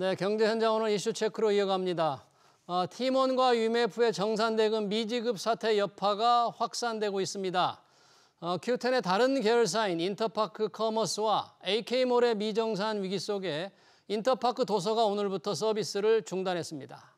네, 경제 현장 오늘 이슈 체크로 이어갑니다. 어, 팀원과 UMF의 정산대금 미지급 사태 여파가 확산되고 있습니다. 어, 큐텐의 다른 계열사인 인터파크 커머스와 AK몰의 미정산 위기 속에 인터파크 도서가 오늘부터 서비스를 중단했습니다.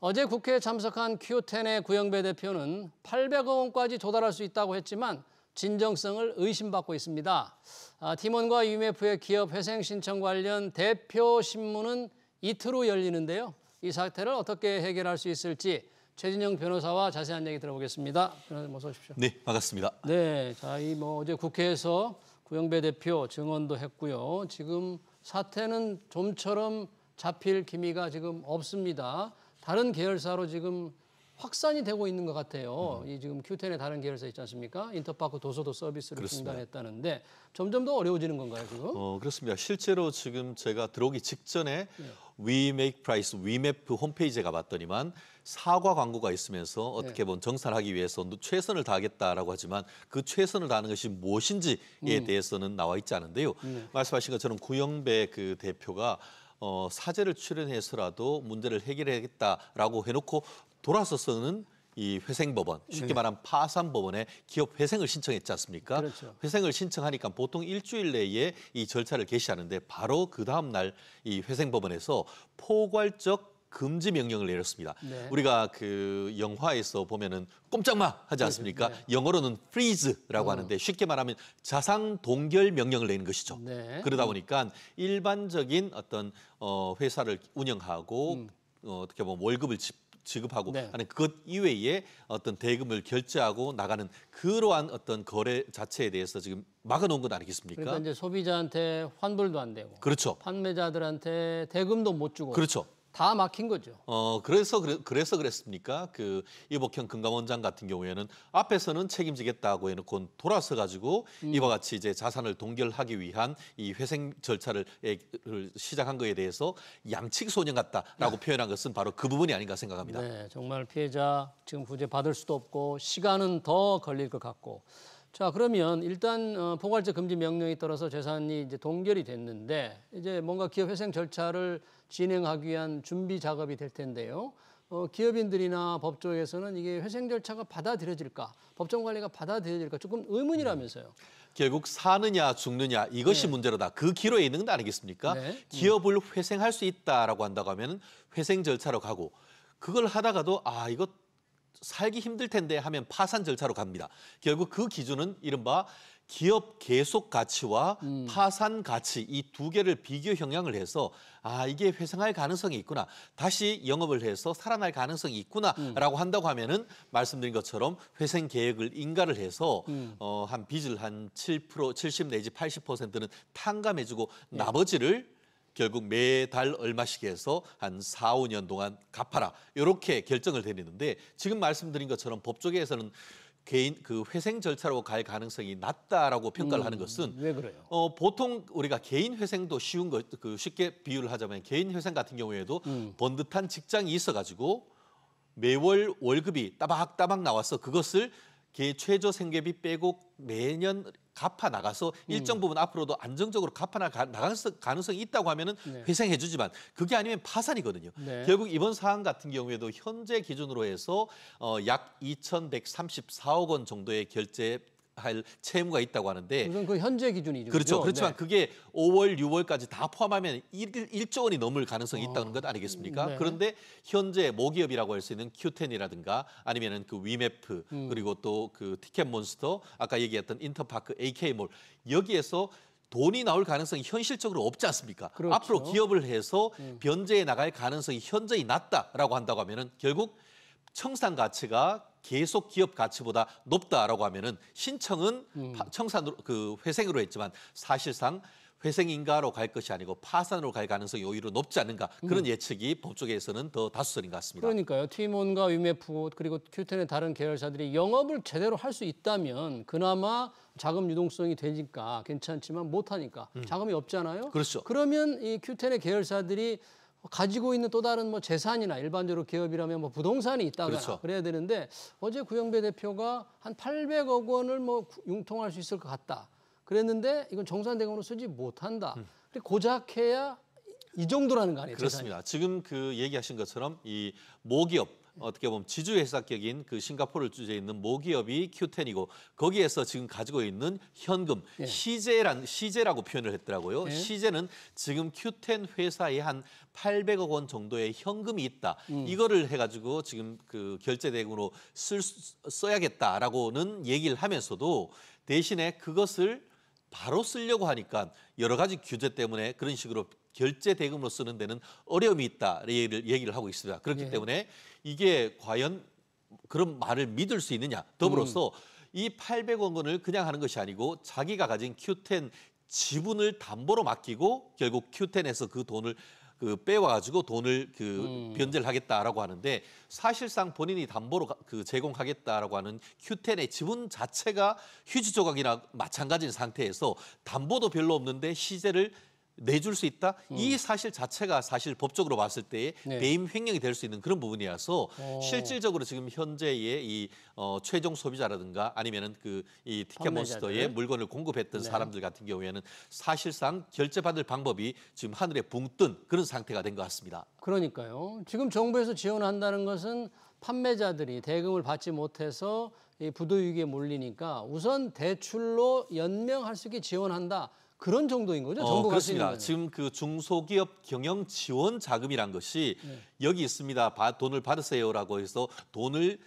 어제 국회에 참석한 큐텐의 구영배 대표는 800억 원까지 도달할 수 있다고 했지만 진정성을 의심받고 있습니다. 아, 팀원과 UMF의 기업 회생 신청 관련 대표 신문은 이틀 후 열리는데요. 이 사태를 어떻게 해결할 수 있을지 최진영 변호사와 자세한 얘기 들어보겠습니다. 변호사님 어서 오십시오. 네, 반갑습니다. 네, 자, 이 뭐 어제 국회에서 구영배 대표 증언도 했고요. 지금 사태는 좀처럼 잡힐 기미가 지금 없습니다. 다른 계열사로 지금 확산이 되고 있는 것 같아요. 음. 이 지금 큐텐의 다른 계열사 있지 않습니까? 인터파크 도서도 서비스를 그렇습니다. 중단했다는데 점점 더 어려워지는 건가요, 지금? 어, 그렇습니다. 실제로 지금 제가 들어오기 직전에 네. 위메이크 프라이스 위메프 홈페이지에 가봤더니만 사과 광고가 있으면서 어떻게 네. 보면 정산 하기 위해서 최선을 다하겠다라고 하지만 그 최선을 다하는 것이 무엇인지에 음. 대해서는 나와 있지 않은데요. 네. 말씀하신 것처럼 구영배 그 대표가 어, 사제를 출연해서라도 문제를 해결해야겠다라고 해놓고 돌아서서는 이 회생법원, 쉽게 네. 말하면 파산법원에 기업 회생을 신청했지 않습니까? 그렇죠. 회생을 신청하니까 보통 일주일 내에 이 절차를 개시하는데 바로 그 다음 날 이 회생법원에서 포괄적 금지 명령을 내렸습니다. 네. 우리가 그 영화에서 보면은 꼼짝마 하지 네, 않습니까? 네. 영어로는 freeze라고 어. 하는데 쉽게 말하면 자상 동결 명령을 내는 것이죠. 네. 그러다 보니까 일반적인 어떤 어 회사를 운영하고 음. 어, 어떻게 보면 월급을 집 지급하고 네. 하는 그것 이외에 어떤 대금을 결제하고 나가는 그러한 어떤 거래 자체에 대해서 지금 막아놓은 것 아니겠습니까? 그러니까 이제 소비자한테 환불도 안 되고 그렇죠. 판매자들한테 대금도 못 주고 그렇죠. 다 막힌 거죠. 어 그래서 그래, 서 그랬습니까? 그 이복현 금감원장 같은 경우에는 앞에서는 책임지겠다고 해놓고 돌아서 가지고 음. 이와 같이 이제 자산을 동결하기 위한 이 회생 절차를 에, 시작한 거에 대해서 양측 소년 같다라고 네. 표현한 것은 바로 그 부분이 아닌가 생각합니다. 네, 정말 피해자 지금 구제 받을 수도 없고 시간은 더 걸릴 것 같고 자, 그러면 일단 어, 포괄적 금지 명령이 따라서 재산이 이제 동결이 됐는데 이제 뭔가 기업 회생 절차를 진행하기 위한 준비 작업이 될 텐데요. 어, 기업인들이나 법조에서는 이게 회생 절차가 받아들여질까, 법정 관리가 받아들여질까 조금 의문이라면서요. 음. 결국 사느냐 죽느냐 이것이 네. 문제로다. 그 기로에 있는 거 아니겠습니까? 네. 음. 기업을 회생할 수 있다라고 한다고 하면 회생 절차로 가고 그걸 하다가도 아 이거 살기 힘들 텐데 하면 파산 절차로 갑니다. 결국 그 기준은 이른바 기업 계속 가치와 음. 파산 가치 이 두 개를 비교 형향을 해서 아 이게 회생할 가능성이 있구나 다시 영업을 해서 살아날 가능성이 있구나라고 음. 한다고 하면은 말씀드린 것처럼 회생 계획을 인가를 해서 음. 어한 빚을 한7% 70 내지 80%는 탕감해주고 네. 나머지를 결국 매달 얼마씩 해서 한 4, 5년 동안 갚아라 이렇게 결정을 내리는데 지금 말씀드린 것처럼 법조계에서는 개인 그 회생 절차로 갈 가능성이 낮다라고 평가를 음, 하는 것은 왜 그래요? 어, 보통 우리가 개인 회생도 쉬운 것, 그 쉽게 비유를 하자면 개인 회생 같은 경우에도 음. 번듯한 직장이 있어가지고 매월 월급이 따박따박 나와서 그것을 개 최저 생계비 빼고 매년 갚아 나가서 음. 일정 부분 앞으로도 안정적으로 갚아 나갈 가능성이 있다고 하면은 네. 회생해 주지만 그게 아니면 파산이거든요. 네. 결국 이번 사안 같은 경우에도 현재 기준으로 해서 어, 약 2,134억 원 정도의 결제 할 채무가 있다고 하는데 우선 그 현재 기준이죠. 그렇죠. 그렇지만 네. 그게 5월, 6월까지 다 포함하면 1, 1조 원이 넘을 가능성이 어. 있다는 것 아니겠습니까? 음, 네. 그런데 현재 모기업이라고 할 수 있는 큐텐이라든가 아니면은 그 위메프 음. 그리고 또 그 티켓몬스터 아까 얘기했던 인터파크, AK몰 여기에서 돈이 나올 가능성이 현실적으로 없지 않습니까? 그렇죠. 앞으로 기업을 해서 음. 변제해 나갈 가능성이 현저히 낮다라고 한다고 하면은 결국 청산 가치가 계속 기업 가치보다 높다라고 하면은 신청은 음. 청산으로 그 회생으로 했지만 사실상 회생인가로 갈 것이 아니고 파산으로 갈 가능성이 오히려 높지 않은가 그런 음. 예측이 법조계에서는 더 다수설인 것 같습니다. 그러니까요. 티몬과 유메프 그리고 큐텐의 다른 계열사들이 영업을 제대로 할 수 있다면 그나마 자금 유동성이 되니까 괜찮지만 못하니까 음. 자금이 없잖아요. 그렇죠. 그러면 이 큐텐의 계열사들이 가지고 있는 또 다른 뭐 재산이나 일반적으로 기업이라면 뭐 부동산이 있다거나 그렇죠. 그래야 되는데 어제 구영배 대표가 한 800억 원을 뭐 융통할 수 있을 것 같다. 그랬는데 이건 정산대금으로 쓰지 못한다. 음. 고작 해야 이 정도라는 거 아니에요? 그렇습니다. 재산이. 지금 그 얘기하신 것처럼 이 모기업 어떻게 보면 지주회사격인 그 싱가포르 주재에 있는 모기업이 큐텐이고 거기에서 지금 가지고 있는 현금 예. 시제란 시제라고 표현을 했더라고요. 예. 시제는 지금 큐텐 회사에 한 800억 원 정도의 현금이 있다. 음. 이거를 해가지고 지금 그 결제 대금으로 쓸 써야겠다라고는 얘기를 하면서도 대신에 그것을 바로 쓰려고 하니까 여러 가지 규제 때문에 그런 식으로 결제 대금으로 쓰는 데는 어려움이 있다 얘기를, 얘기를 하고 있습니다. 그렇기 예. 때문에 이게 과연 그런 말을 믿을 수 있느냐 더불어서 음. 이 800억 원을 그냥 하는 것이 아니고 자기가 가진 큐텐 지분을 담보로 맡기고 결국 큐텐에서 그 돈을 그 빼와가지고 돈을 그 음. 변제를 하겠다라고 하는데 사실상 본인이 담보로 그 제공하겠다라고 하는 큐텐의 지분 자체가 휴지 조각이나 마찬가지인 상태에서 담보도 별로 없는데 시세를 내줄 수 있다 음. 이 사실 자체가 사실 법적으로 봤을 때 네. 배임 횡령이 될 수 있는 그런 부분이어서 오. 어. 실질적으로 지금 현재의 이 어, 최종 소비자라든가 아니면은 그 이 티켓몬스터의 물건을 공급했던 네. 사람들 같은 경우에는 사실상 결제받을 방법이 지금 하늘에 붕 뜬 그런 상태가 된 것 같습니다. 그러니까요. 지금 정부에서 지원한다는 것은 판매자들이 대금을 받지 못해서 부도위기에 몰리니까 우선 대출로 연명할 수 있게 지원한다. 그런 정도인 거죠? 어, 그렇습니다. 지금 그 중소기업 경영 지원 자금이란 것이 네. 여기 있습니다. 바, 돈을 받으세요라고 해서 돈을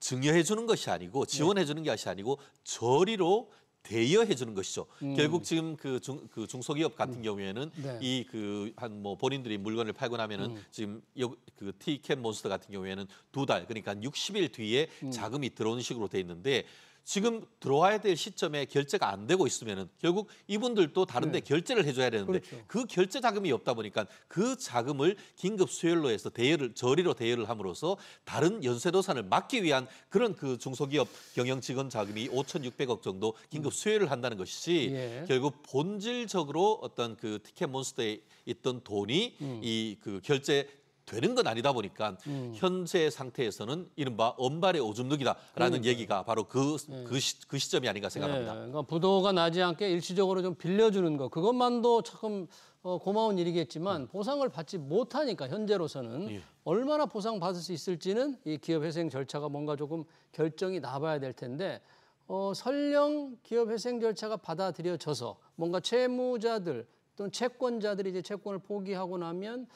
증여해 주는 것이 아니고 네. 지원해 주는 것이 아니고 저리로 대여해 주는 것이죠. 음. 결국 지금 그, 중, 그 중소기업 같은 음. 경우에는 네. 이그 한 뭐 본인들이 물건을 팔고 나면은 음. 지금 요, 그 티켓 몬스터 같은 경우에는 두 달 그러니까 60일 뒤에 음. 자금이 들어오는 식으로 돼 있는데 지금 들어와야 될 시점에 결제가 안 되고 있으면 결국 이분들도 다른데 네. 결제를 해줘야 되는데 그렇죠. 그 결제 자금이 없다 보니까 그 자금을 긴급 수혈로 해서 대여를 저리로 대여를 함으로써 다른 연쇄도산을 막기 위한 그런 그 중소기업 경영 직원 자금이 5,600억 정도 긴급 음. 수혈을 한다는 것이지 예. 결국 본질적으로 어떤 그 티켓몬스터에 있던 돈이 음. 이그 결제 되는 건 아니다 보니까 음. 현재 상태에서는 이른바 엄발의 오줌 누기다라는 얘기가 바로 그, 네. 그, 시, 그 점이 아닌가 생각합니다. 네. 그러니까 부도가 나지 않게 일시적으로 좀 빌려주는 것 그것만도 조금 어, 고마운 일이겠지만 음. 보상을 받지 못하니까 현재로서는 예. 얼마나 보상 받을 수 있을지는 이 기업회생 절차가 뭔가 조금 결정이 나봐야 될 텐데 어, 설령 기업회생 절차가 받아들여져서 뭔가 채무자들 또는 채권자들이 이제 채권을 포기하고 나면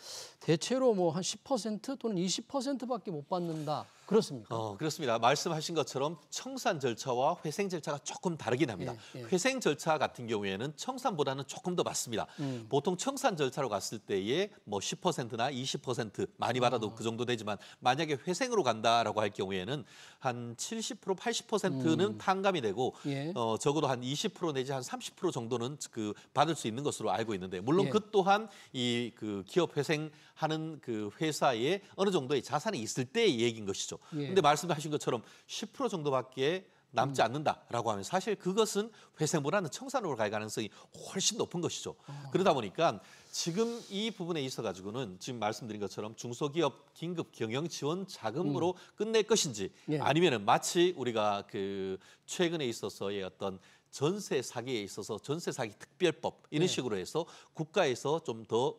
대체로 뭐 한 10% 또는 20%밖에 못 받는다. 그렇습니까? 어, 그렇습니다. 말씀하신 것처럼 청산 절차와 회생 절차가 조금 다르긴 합니다. 예, 예. 회생 절차 같은 경우에는 청산보다는 조금 더 맞습니다. 음. 보통 청산 절차로 갔을 때에 뭐 10%나 20% 많이 받아도 아. 그 정도 되지만 만약에 회생으로 간다라고 할 경우에는 한 70% 80%는 음. 탕감이 되고 예. 어, 적어도 한 20% 내지 한 30% 정도는 그 받을 수 있는 것으로 알고 있는데 물론 예. 그 또한 이 그 기업 회생하는 그 회사에 어느 정도의 자산이 있을 때의 얘기인 것이죠. 거죠. 그런데 예. 말씀하신 것처럼 10% 정도밖에 남지 음. 않는다라고 하면 사실 그것은 회생보다는 청산으로 갈 가능성이 훨씬 높은 것이죠. 어. 그러다 보니까 지금 이 부분에 있어 가지고는 지금 말씀드린 것처럼 중소기업 긴급 경영 지원 자금으로 음. 끝낼 것인지 예. 아니면은 마치 우리가 그 최근에 있어서의 어떤 전세 사기에 있어서 전세 사기 특별법 이런 예. 식으로 해서 국가에서 좀더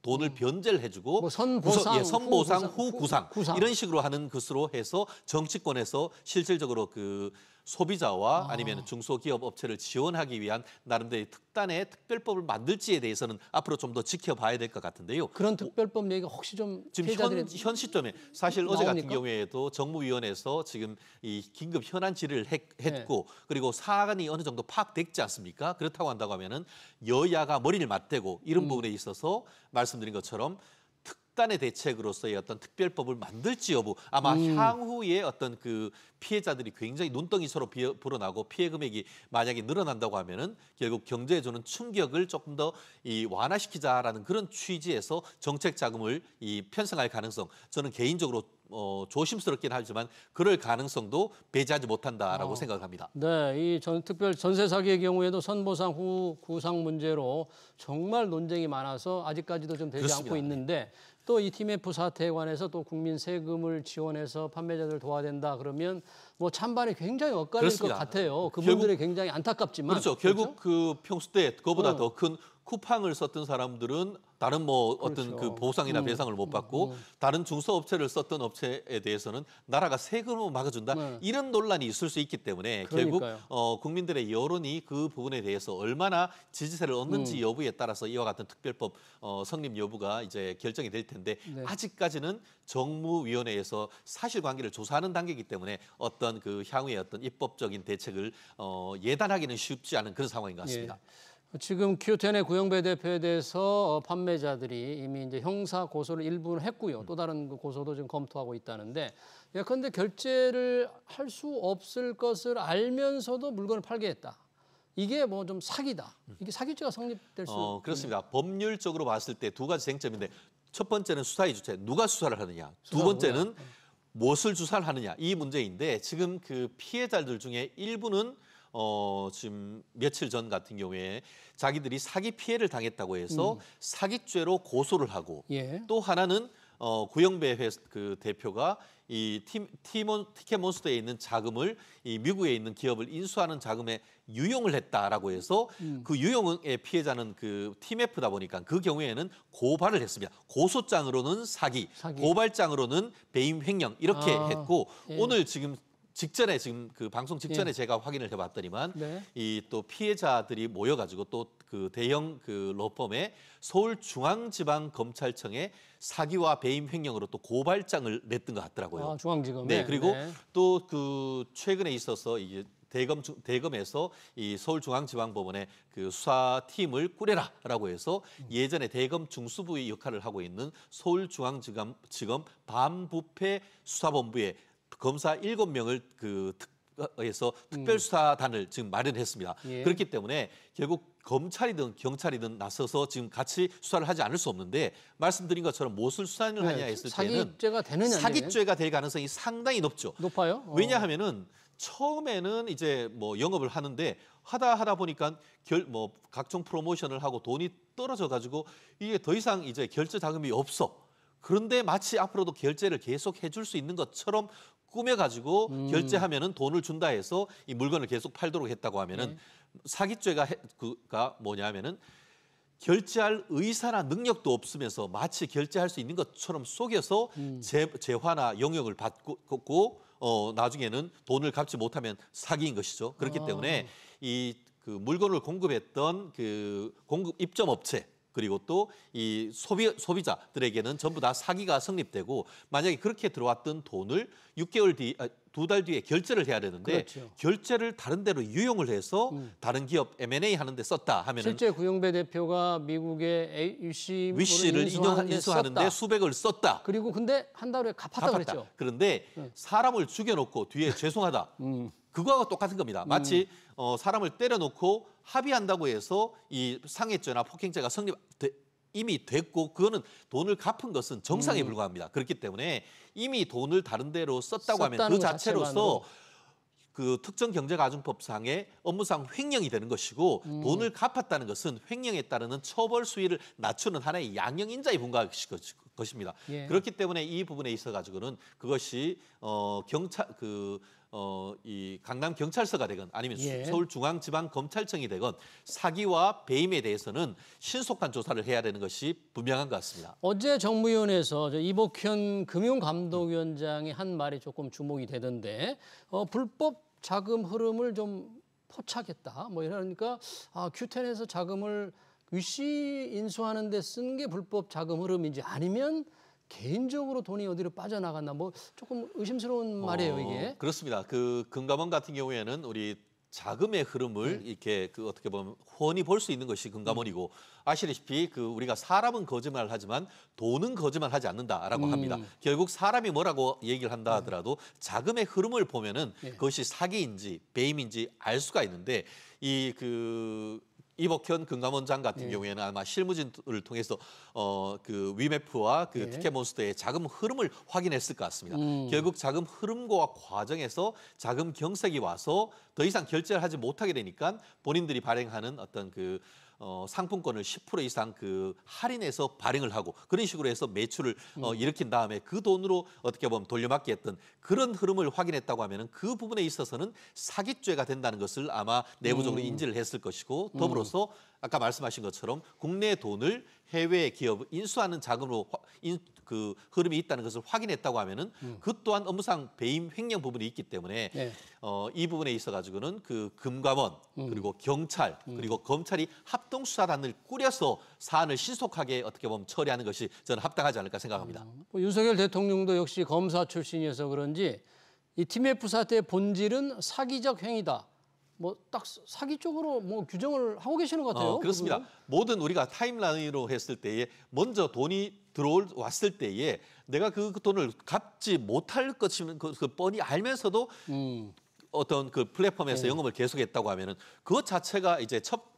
돈을 음. 변제를 해주고 뭐 예, 선보상, 예, 선보상 후, 구상, 구상, 이런 식으로 하는 것으로 해서 정치권에서 실질적으로 그 소비자와 아. 아니면 중소기업 업체를 지원하기 위한 나름대로 특단의 특별법을 만들지에 대해서는 앞으로 좀 더 지켜봐야 될 것 같은데요. 그런 어, 특별법 얘기가 혹시 좀 지금 현, 현 시점에 사실 어제 나옵니까? 같은 경우에도 정무위원회에서 지금 이 긴급 현안 질의를 했, 고 네. 그리고 사안이 어느 정도 파악됐지 않습니까? 그렇다고 한다고 하면은 여야가 머리를 맞대고 이런 음. 부분에 있어서 말씀드린 것처럼 극단의 대책으로서의 어떤 특별법을 만들지 여부 아마 음. 향후에 어떤 그 피해자들이 굉장히 눈덩이 서로 불어나고 피해 금액이 만약에 늘어난다고 하면은 결국 경제에 주는 충격을 조금 더 이 완화시키자라는 그런 취지에서 정책 자금을 이 편성할 가능성 저는 개인적으로 어, 조심스럽긴 하지만 그럴 가능성도 배제하지 못한다라고 어. 생각합니다. 네, 이 전 특별 전세 사기의 경우에도 선보상 후 구상 문제로 정말 논쟁이 많아서 아직까지도 좀 되지 그렇습니다. 않고 있는데 또이 팀의 부사태에 관해서 또 국민 세금을 지원해서 판매자들 도와야 된다 그러면 뭐 찬반이 굉장히 엇갈릴 그렇습니다. 것 같아요. 그분들이 굉장히 안타깝지만 그렇죠. 결국 그렇죠? 그 평수 때 그거보다 어. 더큰 쿠팡을 썼던 사람들은 다른 뭐 그렇죠. 어떤 그 그렇죠. 보상이나 음. 배상을 못 음, 받고 음. 다른 중소업체를 썼던 업체에 대해서는 나라가 세금으로 막아준다 네. 이런 논란이 있을 수 있기 때문에 그러니까요. 결국 어, 국민들의 여론이 그 부분에 대해서 얼마나 지지세를 얻는지 음. 여부에 따라서 이와 같은 특별법 어, 성립 여부가 이제 결정이 될 텐데 네. 아직까지는 정무위원회에서 사실관계를 조사하는 단계이기 때문에 어떤 그향후에 어떤 입법적인 대책을 어, 예단하기는 쉽지 않은 그런 상황인 것 같습니다. 예. 지금 큐텐의 구영배 대표에 대해서 어, 판매자들이 이미 이제 형사 고소를 일부는 했고요. 또 다른 그 고소도 지금 검토하고 있다는데 예컨대 결제를 할 수 없을 것을 알면서도 물건을 팔게 했다. 이게 뭐 좀 사기다. 이게 사기죄가 성립될 수 어, 그렇습니다. 있는. 법률적으로 봤을 때 두 가지 쟁점인데 첫 번째는 수사의 주체 누가 수사를 하느냐. 두 번째는 네. 무엇을 주사를 하느냐 이 문제인데 지금 그 피해자들 중에 일부는 어, 지금 며칠 전 같은 경우에 자기들이 사기 피해를 당했다고 해서 음. 사기죄로 고소를 하고 예. 또 하나는 어, 구영배 회, 그 대표가 이 티몬 티켓몬스터에 있는 자금을 이 미국에 있는 기업을 인수하는 자금에 유용을 했다라고 해서 음. 그 유용의 피해자는 그티맵 f 다 보니까 그 경우에는 고발을 했습니다. 고소장으로는 사기, 사기. 고발장으로는 배임 횡령 이렇게 아, 했고 예. 오늘 지금 직전에 지금 그 방송 직전에 예. 제가 확인을 해봤더니만 네. 이또 피해자들이 모여가지고 또 그 대형 그 로펌에 서울중앙지방검찰청에 사기와 배임 횡령으로 또 고발장을 냈던 것 같더라고요. 아, 중앙지검. 네 그리고 네. 또그 최근에 있어서 이게 대검 대검에서 이 서울중앙지방법원의 그 수사팀을 꾸려라라고 해서 예전에 대검 중수부의 역할을 하고 있는 서울중앙지검 지검 반부패 수사본부에 검사 일곱 명을그 특에서 음. 특별수사단을 지금 마련했습니다. 예. 그렇기 때문에 결국 검찰이든 경찰이든 나서서 지금 같이 수사를 하지 않을 수 없는데 말씀드린 것처럼 무엇을 수사를 네, 하냐 했을 네, 때는 사기죄가 되느냐 사기죄가 될 가능성이 상당히 높죠. 높아요. 어. 왜냐하면은 처음에는 이제 뭐 영업을 하는데 하다 하다 보니까 결 뭐 각종 프로모션을 하고 돈이 떨어져 가지고 이게 더 이상 이제 결제 자금이 없어. 그런데 마치 앞으로도 결제를 계속 해줄 수 있는 것처럼 꾸며 가지고 음. 결제하면은 돈을 준다 해서 이 물건을 계속 팔도록 했다고 하면은 네. 사기죄가 해, 그가 뭐냐면은 하 결제할 의사나 능력도 없으면서 마치 결제할 수 있는 것처럼 속여서 음. 재, 재화나 영역을 받고 어, 나중에는 돈을 갚지 못하면 사기인 것이죠. 그렇기 아. 때문에 이 그 물건을 공급했던 그 공급 입점 업체 그리고 또 이 소비, 소비자들에게는 전부 다 사기가 성립되고 만약에 그렇게 들어왔던 돈을 6개월 뒤, 아, 두달 뒤에 결제를 해야 되는데 그렇죠. 결제를 다른 데로 유용을 해서 음. 다른 기업 M&A 하는데 썼다 하면 실제 구영배 대표가 미국의 위시를 인수하는데, 인수하는데 수백을 썼다. 그리고 근데 한 달 후에 갚았다, 갚았다. 그랬죠. 그런데 네. 사람을 죽여놓고 뒤에 죄송하다. 음. 그거하고 똑같은 겁니다. 마치 음. 어, 사람을 때려놓고 합의한다고 해서 이 상해죄나 폭행죄가 성립 이미 됐고 그거는 돈을 갚은 것은 정상에 음. 불과합니다. 그렇기 때문에 이미 돈을 다른 데로 썼다고 하면 그 자체로서 그 특정 경제가중법상의 업무상 횡령이 되는 것이고 음. 돈을 갚았다는 것은 횡령에 따르는 처벌 수위를 낮추는 하나의 양형 인자에 분과할 것입니다. 예. 그렇기 때문에 이 부분에 있어 가지고는 그것이 어 경찰 그 어, 이 강남 경찰서가 되건 아니면 예. 서울중앙지방검찰청이 되건 사기와 배임에 대해서는 신속한 조사를 해야 되는 것이 분명한 것 같습니다. 어제 정무위원회에서 저 이복현 금융감독위원장이한 말이 조금 주목이 되던데 어, 불법 자금 흐름을 좀 포착했다. 뭐 이러니까 아, 큐텐에서 자금을 위시 인수하는 데 쓴 게 불법 자금 흐름인지 아니면 개인적으로 돈이 어디로 빠져나갔나 뭐 조금 의심스러운 어, 말이에요 이게. 어, 그렇습니다. 그 금감원 같은 경우에는 우리 자금의 흐름을 네. 이렇게 그 어떻게 보면 훤히 볼 수 있는 것이 금감원이고 음. 아시다시피 그 우리가 사람은 거짓말을 하지만 돈은 거짓말하지 않는다라고 음. 합니다. 결국 사람이 뭐라고 얘기를 한다 네. 하더라도 네. 자금의 흐름을 보면은 네. 그것이 사기인지 배임인지 알 수가 있는데 이그 이복현 금감원장 같은 네. 경우에는 아마 실무진을 통해서 어, 그 위메프와 그 네. 예. 티켓몬스터의 자금 흐름을 확인했을 것 같습니다. 음. 결국 자금 흐름과 과정에서 자금 경색이 와서 더 이상 결제를 하지 못하게 되니까 본인들이 발행하는 어떤 그 어, 상품권을 10% 이상 그 할인해서 발행을 하고 그런 식으로 해서 매출을 어, 음. 일으킨 다음에 그 돈으로 어떻게 보면 돌려막기 했던 그런 흐름을 확인했다고 하면은 그 부분에 있어서는 사기죄가 된다는 것을 아마 내부적으로 음. 인지를 했을 것이고 더불어서 음. 아까 말씀하신 것처럼 국내 돈을 해외 기업 에 인수하는 자금으로 인, 그 흐름이 있다는 것을 확인했다고 하면은 음. 그 또한 업무상 배임 횡령 부분이 있기 때문에 네. 어, 이 부분에 있어 가지고는 그 금감원 음. 그리고 경찰 음. 그리고 검찰이 합동 수사단을 꾸려서 사안을 신속하게 어떻게 보면 처리하는 것이 저는 합당하지 않을까 생각합니다. 음. 뭐 윤석열 대통령도 역시 검사 출신이어서 그런지 이팀 m f 사태의 본질은 사기적 행위다. 뭐딱 사기 쪽으로 뭐 규정을 하고 계시는 것 같아요. 어, 그렇습니다. 그러면? 모든 우리가 타임라인으로 했을 때에 먼저 돈이 들어올 왔을 때에 내가 그, 그 돈을 갚지 못할 것이면 그, 그 뻔히 알면서도 음. 어떤 그 플랫폼에서 네. 영업을 계속했다고 하면은 그 자체가 이제 첫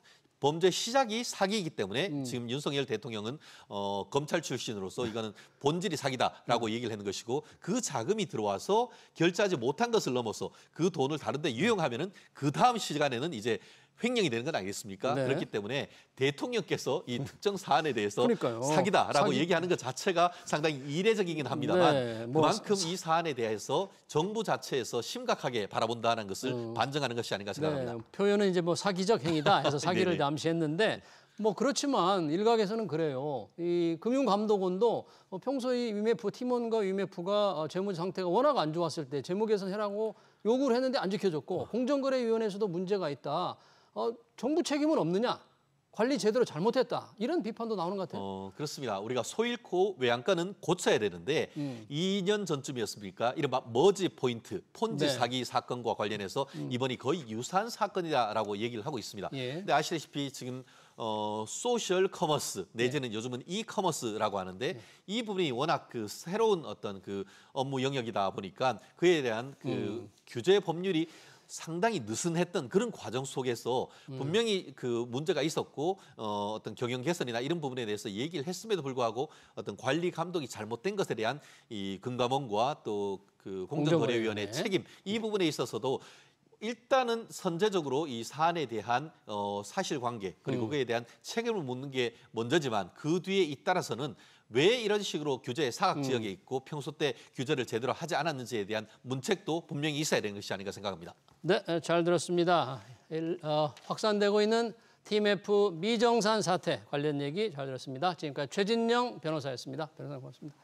범죄 시작이 사기이기 때문에 음. 지금 윤석열 대통령은 어, 검찰 출신으로서 이거는 본질이 사기다라고 음. 얘기를 하는 것이고 그 자금이 들어와서 결제하지 못한 것을 넘어서 그 돈을 다른데 유용하면은 그 다음 시간에는 이제 횡령이 되는 건 아니겠습니까? 네. 그렇기 때문에 대통령께서 이 음. 특정 사안에 대해서 그러니까요. 사기다라고 사기... 얘기하는 것 자체가 상당히 이례적이긴 합니다만 네. 뭐... 그만큼 이 사안에 대해서 정부 자체에서 심각하게 바라본다는 것을 음... 반증하는 것이 아닌가 생각합니다. 네. 표현은 이제 뭐 사기적 행위다 해서 사기를 암시했는데 뭐 그렇지만 일각에서는 그래요. 이 금융감독원도 어, 평소에 위메프 팀원과 위메프가 어, 재무 상태가 워낙 안 좋았을 때 재무 개선해라고 요구를 했는데 안 지켜졌고 공정거래위원회에서도 문제가 있다. 어, 정부 책임은 없느냐? 관리 제대로 잘못했다 이런 비판도 나오는 것 같아요. 어, 그렇습니다. 우리가 소잃고 외양간은 고쳐야 되는데 음. 2년 전쯤이었습니까? 이른바 머지 포인트 폰지 네. 사기 사건과 관련해서 음. 음. 이번이 거의 유사한 사건이라고 얘기를 하고 있습니다. 예. 근데 아시다시피 지금 어, 소셜 커머스 내지는 네. 요즘은 이커머스라고 하는데 네. 이 부분이 워낙 그 새로운 어떤 그 업무 영역이다 보니까 그에 대한 그 음. 규제 법률이 상당히 느슨했던 그런 과정 속에서 음. 분명히 그 문제가 있었고 어, 어떤 경영 개선이나 이런 부분에 대해서 얘기를 했음에도 불구하고 어떤 관리 감독이 잘못된 것에 대한 이 금감원과 또 그 공정거래위원회 책임 이 음. 부분에 있어서도 일단은 선제적으로 이 사안에 대한 어, 사실관계 그리고 음. 그에 대한 책임을 묻는 게 먼저지만 그 뒤에 잇따라서는 왜 이런 식으로 규제의 사각 음. 지역에 있고 평소 때 규제를 제대로 하지 않았는지에 대한 문책도 분명히 있어야 되는 것이 아닌가 생각합니다. 네, 네 잘 들었습니다. 어, 확산되고 있는 TMF 미정산 사태 관련 얘기 잘 들었습니다. 지금까지 최진영 변호사였습니다. 변호사 고맙습니다.